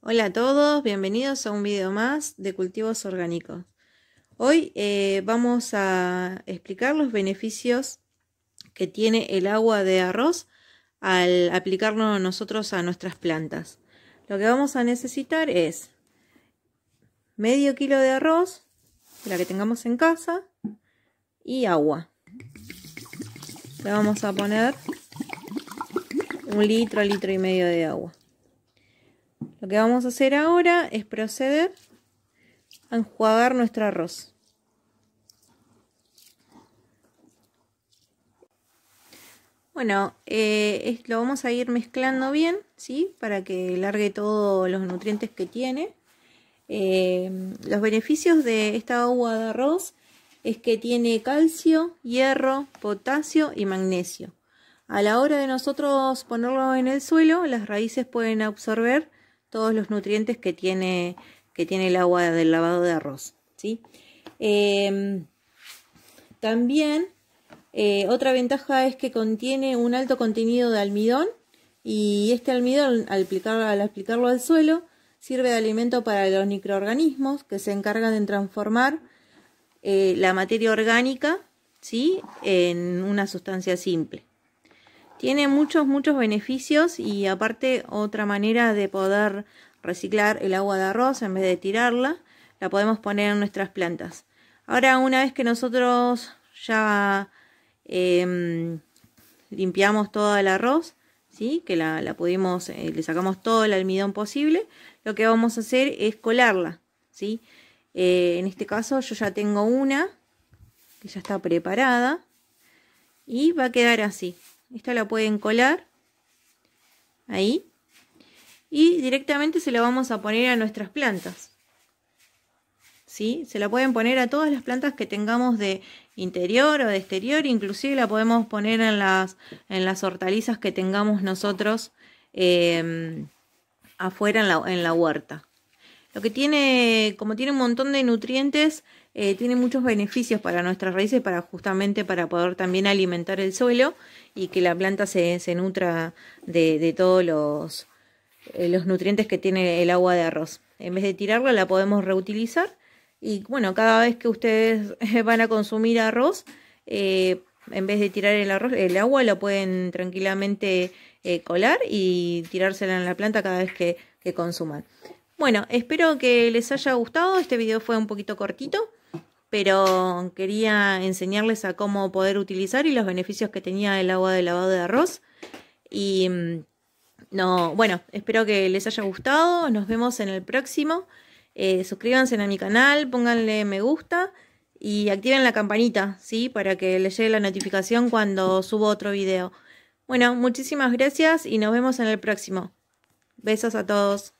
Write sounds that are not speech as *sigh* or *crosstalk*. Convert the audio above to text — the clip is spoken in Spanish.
Hola a todos, bienvenidos a un video más de cultivos orgánicos. Hoy eh, vamos a explicar los beneficios que tiene el agua de arroz al aplicarlo nosotros a nuestras plantas. Lo que vamos a necesitar es medio kilo de arroz, la que tengamos en casa, y agua. Le vamos a poner un litro, litro y medio de agua. Lo que vamos a hacer ahora es proceder a enjuagar nuestro arroz. Bueno, eh, lo vamos a ir mezclando bien, ¿sí? Para que largue todos los nutrientes que tiene. Eh, los beneficios de esta agua de arroz es que tiene calcio, hierro, potasio y magnesio. A la hora de nosotros ponerlo en el suelo, las raíces pueden absorber todos los nutrientes que tiene, que tiene el agua del lavado de arroz. ¿sí? Em, también eh, otra ventaja es que contiene un alto contenido de almidón y este almidón al, aplicarlo, al suelo sirve de alimento para los microorganismos que se encargan de transformar eh, la materia orgánica ¿sí? en una sustancia simple. Tiene muchos, muchos beneficios y aparte otra manera de poder reciclar el agua de arroz en vez de tirarla, la podemos poner en nuestras plantas. Ahora una vez que nosotros ya em, limpiamos todo el arroz, ¿sí? que la, pudimos, eh, le sacamos todo el almidón posible, lo que vamos a hacer es colarla. ¿sí? Eh, en este caso yo ya tengo una que ya está preparada y va a quedar así. Esta la pueden colar. Ahí. Y directamente se la vamos a poner a nuestras plantas. ¿Sí? Se la pueden poner a todas las plantas que tengamos de interior o de exterior. Inclusive la podemos poner en las, en las hortalizas que tengamos nosotros eh, afuera en la huerta. Lo que tiene, como tiene un montón de nutrientes, eh, tiene muchos beneficios para nuestras raíces, para justamente para poder también alimentar el suelo y que la planta se, se nutra de, todos los, eh, los nutrientes que tiene el agua de arroz. En vez de tirarla, la podemos reutilizar. Y bueno, cada vez que ustedes *laughs* van a consumir arroz, eh, en vez de tirar el arroz, el agua la pueden tranquilamente colar y tirársela en la planta cada vez que, que consuman. Bueno, espero que les haya gustado. Este video fue un poquito cortito, pero quería enseñarles a cómo poder utilizar y los beneficios que tenía el agua de lavado de arroz. Y mm, no, bueno, espero que les haya gustado. Nos vemos en el próximo. Eh, suscríbanse a mi canal, pónganle me gusta y activen la campanita, ¿sí? Para que les llegue la notificación cuando subo otro video. Bueno, muchísimas gracias y nos vemos en el próximo. Besos a todos.